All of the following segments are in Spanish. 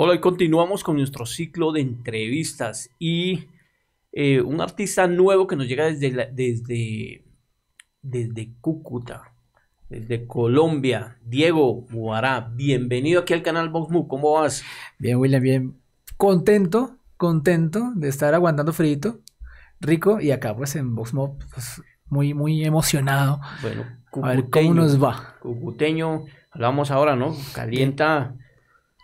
Hola, hoy continuamos con nuestro ciclo de entrevistas y eh, un artista nuevo que nos llega desde, desde, desde Cúcuta, desde Colombia, Diego Guará. Bienvenido aquí al canal Boxmu, ¿cómo vas? Bien, William, bien. Contento, contento de estar aguantando frío, rico, y acá pues en Voxmob, pues, muy, muy emocionado. Bueno, a cómo nos va. Cucuteño, hablamos ahora, ¿no? Calienta,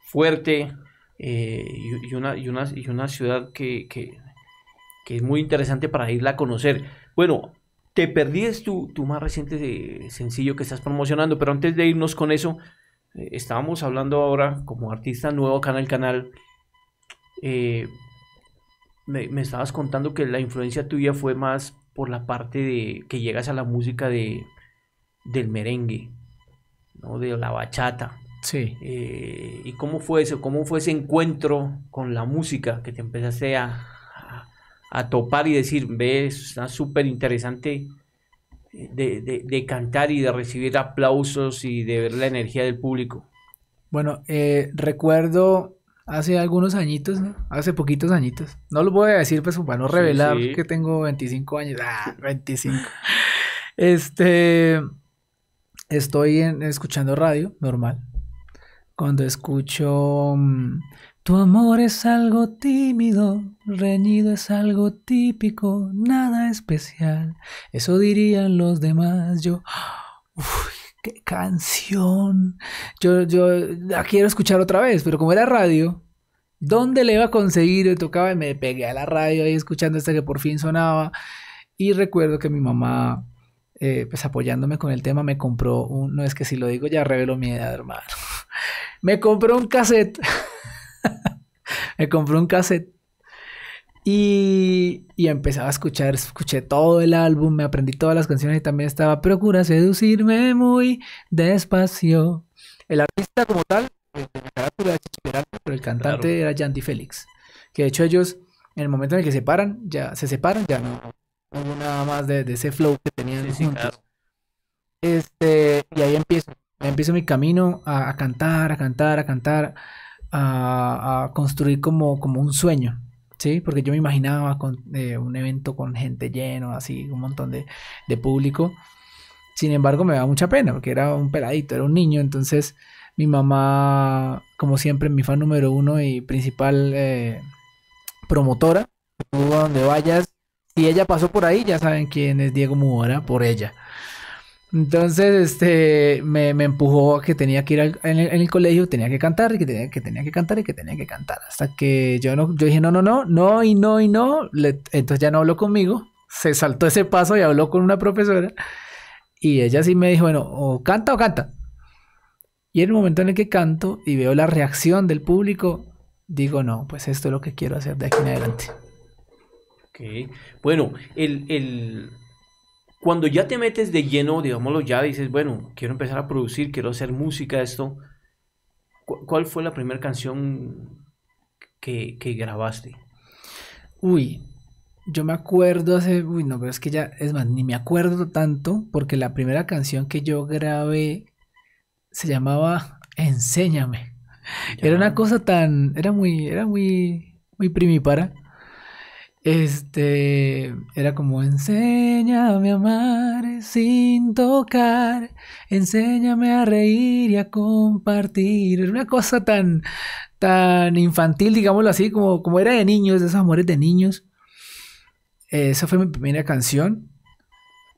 fuerte, eh, y, una, ciudad que, es muy interesante para irla a conocer. Bueno, te perdíes tu, más reciente eh, sencillo que estás promocionando, pero antes de irnos con eso, eh, estábamos hablando ahora como artista nuevo acá en el canal. me, estabas contando que la influencia tuya fue más por la parte de que llegas a la música de, del merengue, ¿no? de la bachata. Eh, ¿Y cómo fue eso? ¿Cómo fue ese encuentro con la música que te empezaste a, topar y decir, ves, está súper interesante eh, de, cantar y de recibir aplausos y de ver la energía del público? Bueno, eh, recuerdo hace algunos añitos, ¿no? Hace poquitos añitos. No lo voy a decir pues para no revelar que tengo 25 años. Ah, 25. este, estoy escuchando radio, normal cuando escucho mm, tu amor es algo tímido, reñido es algo típico, nada especial. Eso dirían los demás. Yo, uy, qué canción. Yo, yo la quiero escuchar otra vez, pero como era radio, ¿dónde le iba a conseguir? tocaba y me pegué a la radio ahí escuchando este que por fin sonaba. Y recuerdo que mi mamá, eh, pues apoyándome con el tema, me compró un. No es que si lo digo ya revelo mi edad, hermano. Me compré un cassette. me compré un cassette. Y, y, empezaba a escuchar, escuché todo el álbum, me aprendí todas las canciones y también estaba Procura seducirme muy despacio. El artista como tal, pero el cantante era Yandy Félix. Que de hecho ellos, en el momento en el que se paran, ya se separan, ya no hubo nada más de, ese flow que tenían juntos. Este, y ahí empiezo empiezo mi camino a, cantar, a cantar, a cantar, a, construir como, un sueño, ¿sí? Porque yo me imaginaba con, eh, un evento con gente lleno, así, un montón de, público. Sin embargo, me da mucha pena porque era un peladito, era un niño. Entonces, mi mamá, como siempre, mi fan número uno y principal eh, promotora, donde vayas, si ella pasó por ahí, ya saben quién es Diego Mubara, por ella. Entonces, este, me, empujó a que tenía que ir al, en, el, colegio, tenía que cantar, y que tenía que, tenía que cantar, y que tenía que cantar. Hasta que yo, no, yo dije, no, no, no, no, y no, y no. entonces ya no habló conmigo, se saltó ese paso y habló con una profesora. Y ella sí me dijo, bueno, o canta o canta. Y en el momento en el que canto y veo la reacción del público, digo, no, pues esto es lo que quiero hacer de aquí en adelante. Ok, bueno, el cuando ya te metes de lleno, digámoslo ya, dices, bueno, quiero empezar a producir, quiero hacer música, esto. ¿Cuál fue la primera canción que, grabaste? Uy, yo me acuerdo hace, uy, no, pero es que ya, es más, ni me acuerdo tanto, porque la primera canción que yo grabé se llamaba Enséñame. Era una cosa tan, era muy, era muy, muy primipara. Este era como enséñame a amar sin tocar, enséñame a reír y a compartir. Era una cosa tan, tan infantil, digámoslo así, como, como era de niños, de esos amores de niños. esa fue mi primera canción.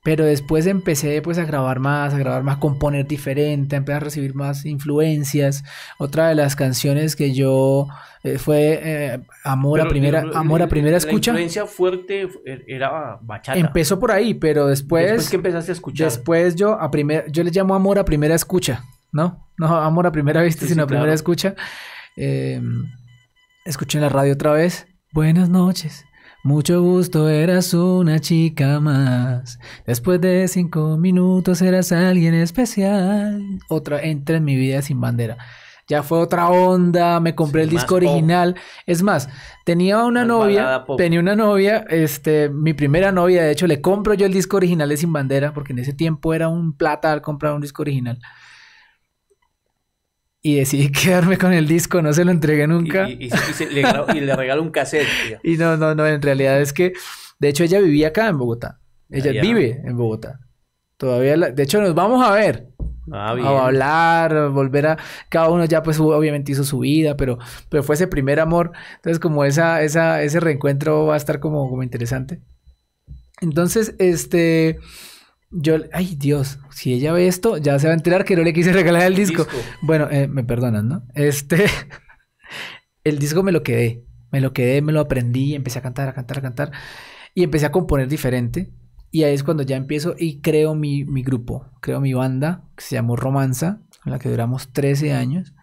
Pero después empecé pues a grabar más, a grabar más, a componer diferente, a empezar a recibir más influencias. Otra de las canciones que yo eh, fue eh, Amor a primera Amor a primera escucha. La influencia fuerte er, era bachata. Empezó por ahí, pero después Después que empezaste a escuchar. Después yo a primera... yo le llamo Amor a primera escucha, ¿no? No Amor a primera vista, sino a primera escucha. Em, escuché en la radio otra vez. Buenas noches. Mucho gusto, eras una chica más. Después de cinco minutos eras alguien especial. Otra entra en mi vida sin bandera. Ya fue otra onda, me compré el disco original. Es más, tenía una novia, tenía una novia, este, mi primera novia, de hecho, le compro yo el disco original de Sin Bandera, porque en ese tiempo era un plata al comprar un disco original y decidí quedarme con el disco, no se lo entregué nunca. Y, le, y, regalo un cassette. Y no, no, no, en realidad es que, de hecho, ella vivía acá en Bogotá. Ah, ella vive en Bogotá. Todavía, de hecho, nos vamos a ver. Ah, a hablar, a volver a... Cada uno ya pues obviamente hizo su vida, pero, pero fue ese primer amor. Entonces como esa, esa, ese reencuentro va a estar como interesante. Entonces, este yo, ay Dios, si ella ve esto, ya se va a enterar que no le quise regalar el disco. Bueno, eh, me perdonan, ¿no? Este, el disco me lo quedé, me lo quedé, me lo aprendí, empecé a cantar, a cantar, a cantar, y empecé a componer diferente. Y ahí es cuando ya empiezo y creo mi, mi grupo, creo mi banda, que se llamó Romanza, con la que duramos 13 años.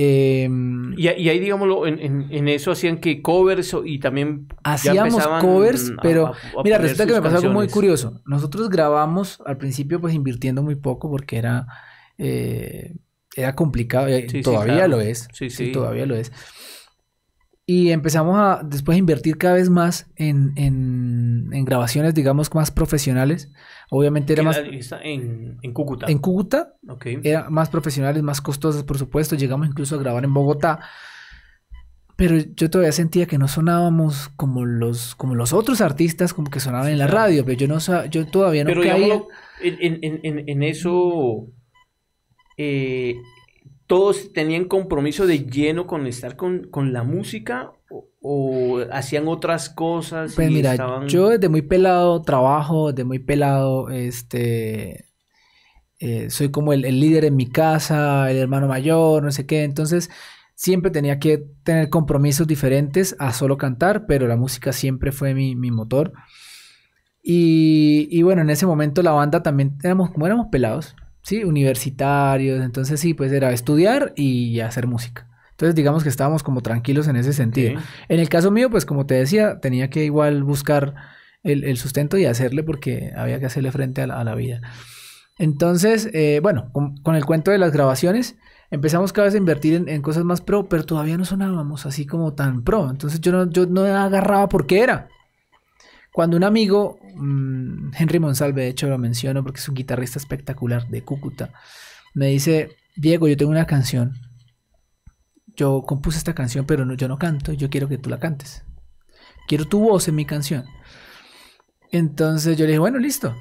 Em, y, ahí, digámoslo, en, eso hacían que covers y también... Hacíamos covers, pero... mira, resulta que me pasó algo muy curioso. Nosotros grabamos al principio pues invirtiendo muy poco porque era... Eh, era complicado, eh, todavía lo es. Sí, sí, Todavía lo es. Y empezamos a después a invertir cada vez más en grabaciones, digamos, más profesionales. Obviamente era más... En, en Cúcuta. En Cúcuta. Okay. Era más profesionales, más costosas, por supuesto. Llegamos incluso a grabar en Bogotá. Pero yo todavía sentía que no sonábamos como los, como los otros artistas, como que sonaban en la radio. Pero yo, no, yo todavía no pero en, en, en eso... Eh, todos tenían compromiso de lleno con estar con, la música o, hacían otras cosas? Pues mira, yo desde muy pelado trabajo, desde muy pelado, este, eh, soy como el, líder en mi casa, el hermano mayor, no sé qué, entonces siempre tenía que tener compromisos diferentes a solo cantar, pero la música siempre fue mi, motor. Y, bueno, en ese momento la banda también éramos como éramos pelados, sí, universitarios, entonces sí, pues era estudiar y hacer música. Entonces digamos que estábamos como tranquilos en ese sentido. En el caso mío, pues como te decía, tenía que igual buscar el, sustento y hacerle porque había que hacerle frente a la, vida. Entonces, eh, bueno, con, el cuento de las grabaciones, empezamos cada vez a invertir en, cosas más pro, pero todavía no sonábamos así como tan pro. Entonces yo no, yo no agarraba por qué era. Cuando un amigo, mm, Henry Monsalve, de hecho lo menciono porque es un guitarrista espectacular de Cúcuta, me dice, Diego, yo tengo una canción, yo compuse esta canción, pero no, yo no canto, yo quiero que tú la cantes. Quiero tu voz en mi canción. Entonces yo le dije, bueno, listo,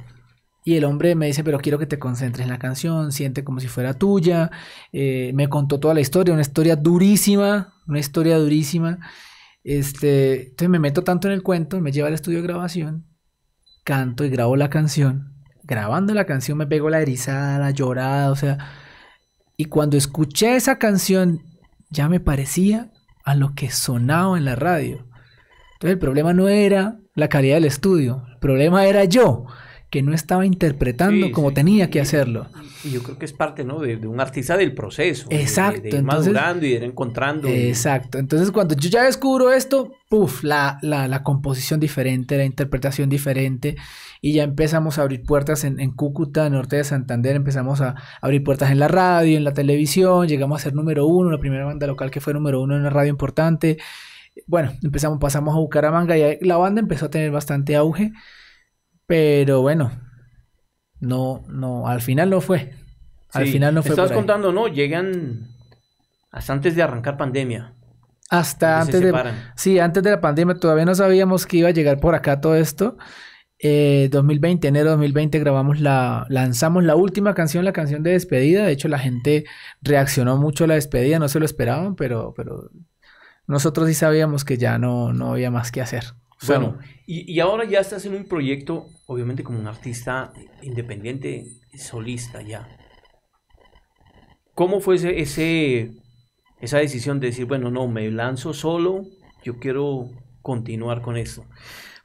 y el hombre me dice, pero quiero que te concentres en la canción, siente como si fuera tuya. Eh, me contó toda la historia, una historia durísima, una historia durísima. Este, entonces me meto tanto en el cuento, me lleva al estudio de grabación, canto y grabo la canción. Grabando la canción me pego la erizada, la llorada, o sea, y cuando escuché esa canción ya me parecía a lo que sonaba en la radio. Entonces el problema no era la calidad del estudio, el problema era yo que no estaba interpretando como tenía que hacerlo. Y yo creo que es parte, ¿no? De, un artista del proceso. Exacto. De, ir madurando y de ir encontrando. Exacto. Entonces, cuando yo ya descubro esto, puf, la, la, la, composición diferente, la interpretación diferente, y ya empezamos a abrir puertas en, Cúcuta, en norte de Santander, empezamos a abrir puertas en la radio, en la televisión, llegamos a ser número uno, la primera banda local que fue número uno en una radio importante. Bueno, empezamos, pasamos a buscar a manga. y la banda empezó a tener bastante auge. Pero bueno, no, no, al final no fue. Al final no fue. Estás contando, ¿no? Llegan hasta antes de arrancar pandemia. Hasta antes de. Sí, antes de la pandemia todavía no sabíamos que iba a llegar por acá todo esto. Eh, 2020, enero de 2020 grabamos la, lanzamos la última canción, la canción de despedida. De hecho, la gente reaccionó mucho a la despedida, no se lo esperaban, pero, pero nosotros sí sabíamos que ya no, no había más que hacer y, ahora ya estás en un proyecto, obviamente como un artista independiente, solista ya. ¿Cómo fue ese, esa decisión de decir, bueno, no, me lanzo solo, yo quiero continuar con esto?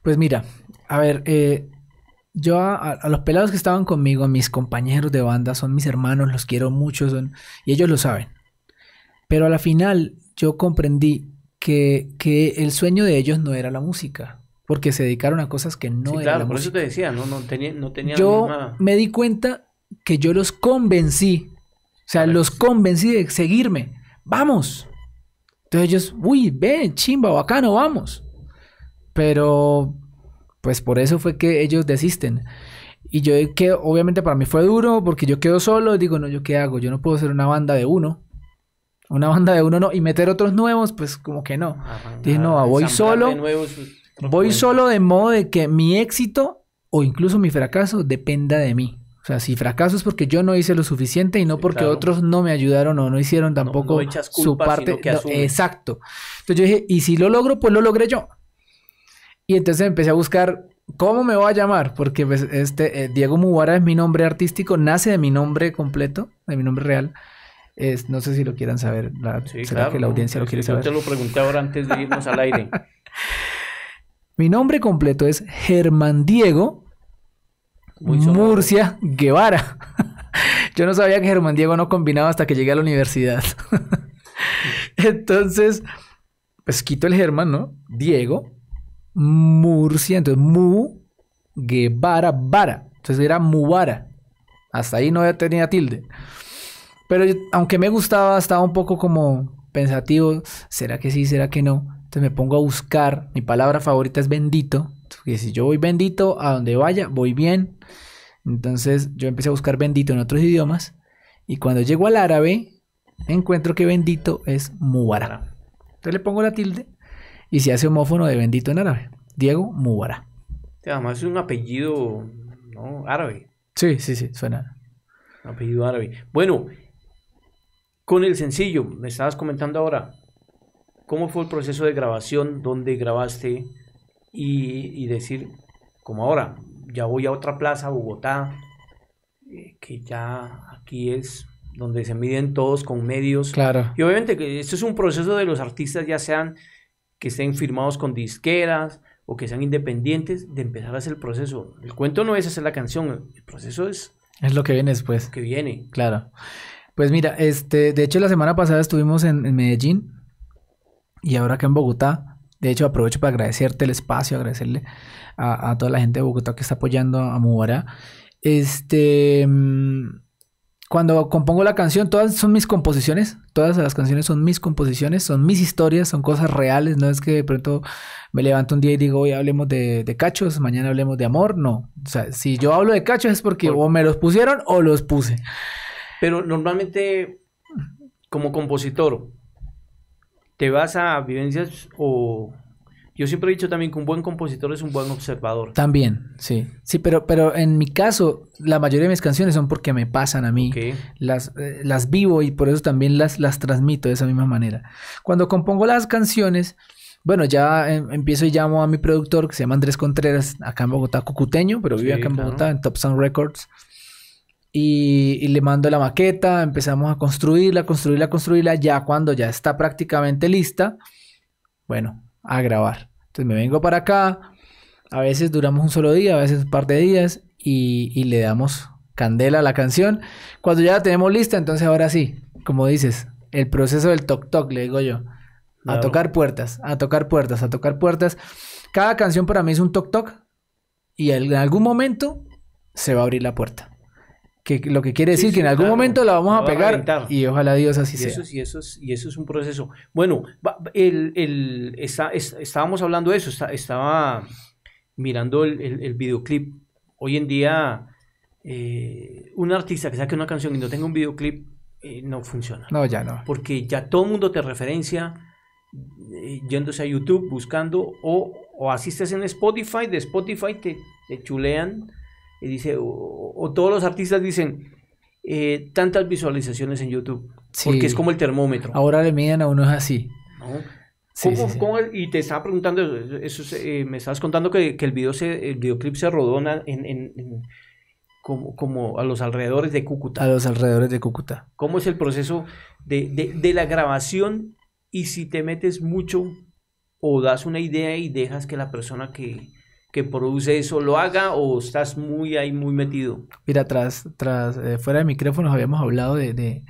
Pues mira, a ver, eh, yo a, los pelados que estaban conmigo, a mis compañeros de banda, son mis hermanos, los quiero mucho, son, y ellos lo saben. Pero a la final yo comprendí que, el sueño de ellos no era la música, porque se dedicaron a cosas que no eran. Claro, por eso te decía, no, no, tenía, no Yo me di cuenta que yo los convencí, o sea, los convencí de seguirme, vamos. Entonces ellos, uy, ven, chimba, bacano, vamos. Pero, pues por eso fue que ellos desisten. Y yo que obviamente para mí fue duro porque yo quedo solo, digo, no, yo qué hago, yo no puedo ser una banda de uno una banda de uno no, y meter otros nuevos, pues como que no. Dije, no, voy solo. Pues, voy solo de modo de que mi éxito o incluso mi fracaso dependa de mí. O sea, si fracaso es porque yo no hice lo suficiente y no porque otros no me ayudaron o no hicieron tampoco su parte. exacto. Entonces yo dije, y si lo logro, pues lo logré yo. Y entonces empecé a buscar cómo me voy a llamar, porque pues, este eh, Diego Mubara es mi nombre artístico, nace de mi nombre completo, de mi nombre real. Es, no sé si lo quieran saber. La, que la audiencia lo quiere saber? Yo te lo pregunté ahora antes de irnos al aire. Mi nombre completo es Germán Diego Murcia Guevara. yo no sabía que Germán Diego no combinaba hasta que llegué a la universidad. Entonces, pues quito el Germán, ¿no? Diego Murcia, entonces Mu Guevara Vara. Entonces era Mubara. Hasta ahí no tenía tilde. Pero aunque me gustaba, estaba un poco como pensativo, ¿será que sí? ¿Será que no? Entonces me pongo a buscar, mi palabra favorita es bendito, que si yo voy bendito, a donde vaya, voy bien. Entonces yo empecé a buscar bendito en otros idiomas y cuando llego al árabe, encuentro que bendito es Mubara. Entonces le pongo la tilde y se hace homófono de bendito en árabe. Diego Mubara. Además es un apellido árabe. Sí, sí, sí, suena. Un apellido árabe. Bueno, con el sencillo. Me estabas comentando ahora, ¿cómo fue el proceso de grabación? Donde grabaste? Y, decir, como ahora, ya voy a otra plaza, Bogotá, eh, que ya aquí es donde se miden todos con medios. Claro. Y obviamente que esto es un proceso de los artistas, ya sean que estén firmados con disqueras o que sean independientes, de empezar a hacer el proceso. El cuento no es hacer la canción, el proceso es... Es lo que viene después. que viene. Claro. Pues mira, este, de hecho la semana pasada estuvimos en, Medellín y ahora acá en Bogotá. De hecho, aprovecho para agradecerte el espacio, agradecerle a, toda la gente de Bogotá que está apoyando a Mubara. Este, mm, cuando compongo la canción, todas son mis composiciones, todas las canciones son mis composiciones, son mis historias, son cosas reales, no es que de pronto me levanto un día y digo, hoy hablemos de, de, cachos, mañana hablemos de amor, no. O sea, si yo hablo de cachos es porque o me los pusieron o los puse. Pero normalmente, como compositor, te vas a vivencias o... Yo siempre he dicho también que un buen compositor es un buen observador. También, sí. Sí, pero, pero en mi caso, la mayoría de mis canciones son porque me pasan a mí. Las, eh, las vivo y por eso también las, las transmito de esa misma manera. Cuando compongo las canciones, bueno, ya em, empiezo y llamo a mi productor que se llama Andrés Contreras, acá en Bogotá, cucuteño, pero vive acá en Bogotá, en Top Sound Records. Y, le mando la maqueta, empezamos a construirla, construirla, construirla, ya cuando ya está prácticamente lista, bueno, a grabar. Entonces me vengo para acá, a veces duramos un solo día, a veces un par de días y, le damos candela a la canción. Cuando ya la tenemos lista, entonces ahora sí, como dices, el proceso del toc toc, le digo yo, a tocar puertas, a tocar puertas, a tocar puertas. Cada canción para mí es un toc toc y en algún momento se va a abrir la puerta lo que quiere decir que en algún momento la vamos a pegar y ojalá Dios así sea. Eso, y, eso es, un proceso. Bueno, el, estábamos hablando de eso, estaba mirando el, videoclip. Hoy en día, eh, un artista que saque una canción y no tenga un videoclip, eh, no funciona. No, ya no. Porque ya todo el mundo te referencia eh, yéndose a YouTube, buscando, o, o asistes en Spotify, de Spotify te, te chulean y dice, o, todos los artistas dicen, eh, tantas visualizaciones en YouTube, porque es como el termómetro. Ahora le miden a uno es así. y te estaba preguntando, eso, eh, me estabas contando que, el, video el videoclip se rodona como, a los alrededores de Cúcuta. A los alrededores de Cúcuta. ¿Cómo es el proceso de, la grabación y si te metes mucho o das una idea y dejas que la persona que, que produce eso lo haga o estás muy ahí, muy metido? Mira, tras, tras eh, fuera de micrófonos habíamos hablado de, de,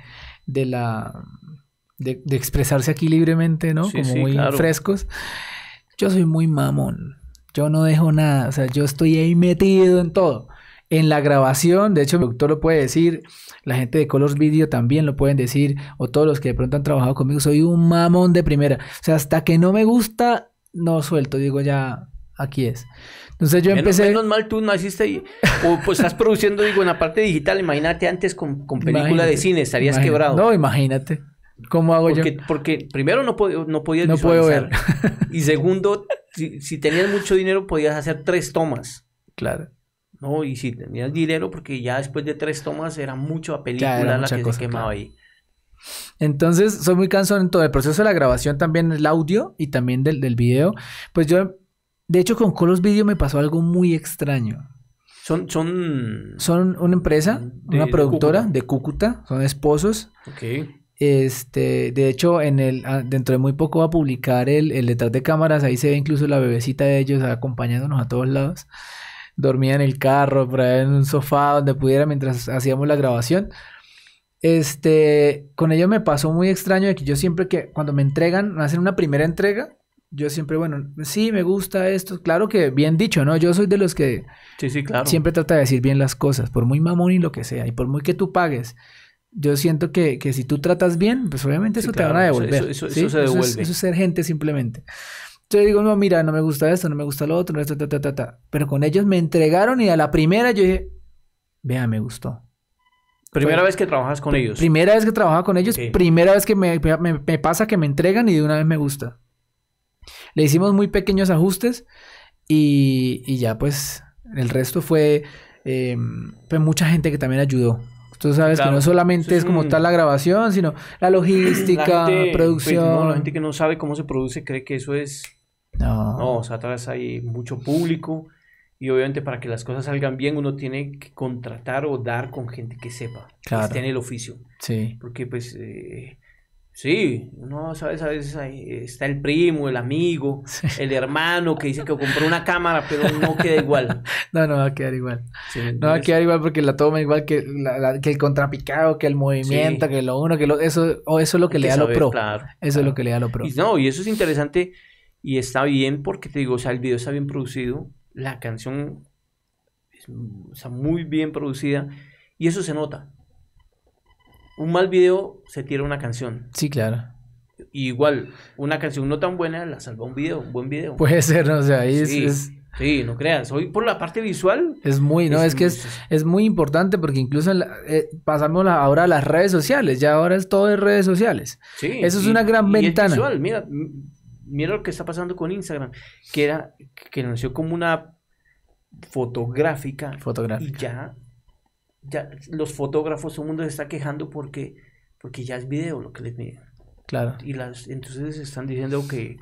de la... De, expresarse aquí libremente, ¿no? Como muy frescos. Yo soy muy mamón. Yo no dejo nada. O sea, yo estoy ahí metido en todo. En la grabación, de hecho, mi doctor lo puede decir, la gente de Colors Video también lo pueden decir, o todos los que de pronto han trabajado conmigo, soy un mamón de primera. O sea, hasta que no me gusta, no suelto. Digo, ya, aquí es. Entonces yo empecé. Menos mal tú naciste y o, pues estás produciendo, digo, en la parte digital. Imagínate antes con, con película de cine, estarías quebrado. No, imagínate. ¿Cómo hago yo? Porque primero no, podía no podías no Puedo ver. y segundo, si, tenías mucho dinero, podías hacer tres tomas. Claro. No, y si tenías dinero, porque ya después de tres tomas era mucho a película la que se quemaba ahí. Entonces, soy muy cansado en todo el proceso de la grabación, también el audio y también del, del video. Pues yo de hecho, con Colos Video me pasó algo muy extraño. Son, son... son una empresa, una productora de Cúcuta. son esposos. Ok. Este, de hecho, en el, ah, dentro de muy poco va a publicar el, el detrás de cámaras, ahí se ve incluso la bebecita de ellos acompañándonos a todos lados. Dormía en el carro, por ahí en un sofá, donde pudiera mientras hacíamos la grabación. Este, con ellos me pasó muy extraño de que yo siempre que cuando me entregan, me hacen una primera entrega, yo siempre, bueno, sí, me gusta esto. Claro que bien dicho, ¿no? Yo soy de los que siempre trata de decir bien las cosas, por muy mamón y lo que sea, y por muy que tú pagues. Yo siento que, que si tú tratas bien, pues obviamente eso te van a devolver. Eso, se devuelve. Eso es, ser gente simplemente. Entonces digo, no, mira, no me gusta esto, no me gusta lo otro, esto, ta, ta, ta, ta. Pero con ellos me entregaron y a la primera yo dije, vea, me gustó. Primera vez que trabajas con ellos. Primera vez que trabajas con ellos, primera vez que me pasa que me entregan y de una vez me gusta. Le hicimos muy pequeños ajustes y, ya pues el resto fue, em, pues mucha gente que también ayudó. Tú sabes que no solamente es como tal la grabación, sino la logística, la pues, producción. la gente que no sabe cómo se produce cree que eso es... No. No, o sea, hay mucho público y obviamente para que las cosas salgan bien uno tiene que contratar o dar con gente que sepa, claro. que esté el oficio. Sí. Porque pues eh, Sí, no, sabes, a veces está el primo, el amigo, el hermano que dice que compró una cámara, pero no queda igual. No, no va a quedar igual. no va a quedar igual porque la toma igual que, que el contrapicado, que el movimiento, que lo uno, que lo eso, eso es lo que, le da lo pro. eso es lo que le da lo pro. no, y eso es interesante y está bien porque te digo, o sea, el video está bien producido, la canción está muy bien producida y eso se nota un mal video se tira una canción. Sí, claro. igual, una canción no tan buena la salva un video, un buen video. Puede ser, ¿no? O sea, ahí sí, es, Sí, no creas. Hoy por la parte visual. Es muy, no, es, que es, es, muy importante porque incluso eh, pasamos ahora a las redes sociales. Ya ahora es todo en redes sociales. Sí. Eso es una gran y ventana. visual, mira, mira lo que está pasando con Instagram, que era, que nació como una fotográfica. Fotográfica. Y ya ya los fotógrafos, todo el mundo se está quejando porque, porque ya es video lo que les miden. Claro. Y las, entonces están diciendo que,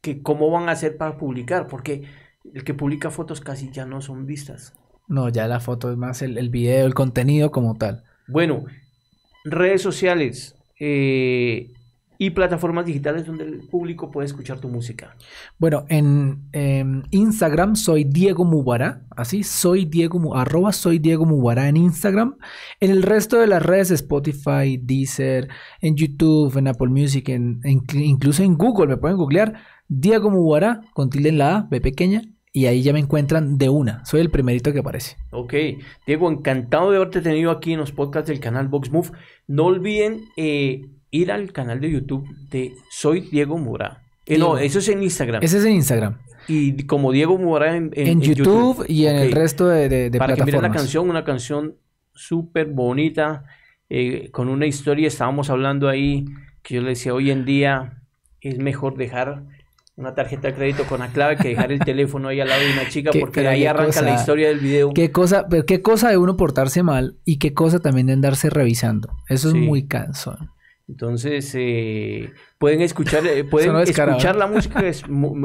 que cómo van a hacer para publicar, porque el que publica fotos casi ya no son vistas. No, ya la foto es más el, el video, el contenido como tal. Bueno, redes sociales. Eh, y plataformas digitales donde el público puede escuchar tu música. Bueno, en em, Instagram soy Diego Mubara. así, soy Diego, arroba soy Diego Mubará en Instagram. En el resto de las redes, Spotify, Deezer, en YouTube, en Apple Music, en, incluso en Google, me pueden googlear, Diego Mubará, con tilde en la A, B pequeña, y ahí ya me encuentran de una. Soy el primerito que aparece. Ok. Diego, encantado de haberte tenido aquí en los podcasts del canal Voxmove. Move. No olviden eh, ir al canal de YouTube de Soy Diego Mora. Eh, no, eso es en Instagram. Ese es en Instagram. Y como Diego Mora en, en, YouTube, y en el resto de, de, Para que la canción, una canción súper bonita, eh, con una historia, estábamos hablando ahí, que yo le decía, hoy en día es mejor dejar una tarjeta de crédito con la clave que dejar el teléfono ahí al lado de una chica porque ahí arranca la historia del video. Qué cosa, qué cosa de uno portarse mal y qué cosa también de andarse revisando. Eso es muy cansón. Entonces, eh, pueden escuchar, eh, pueden escuchar ¿eh? la música,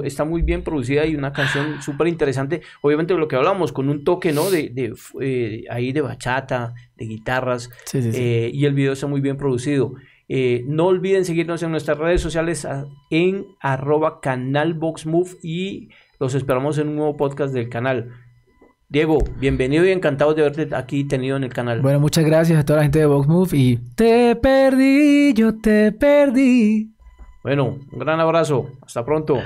está muy bien producida y una canción súper interesante. Obviamente lo que hablamos, con un toque, ¿no? De, ahí de bachata, de guitarras, y el video está muy bien producido. no olviden seguirnos en nuestras redes sociales en arroba canalboxmove y los esperamos en un nuevo podcast del canal. Diego, bienvenido y encantado de verte aquí tenido en el canal. Bueno, muchas gracias a toda la gente de Voxmove y te perdí, yo te perdí. Bueno, un gran abrazo. Hasta pronto.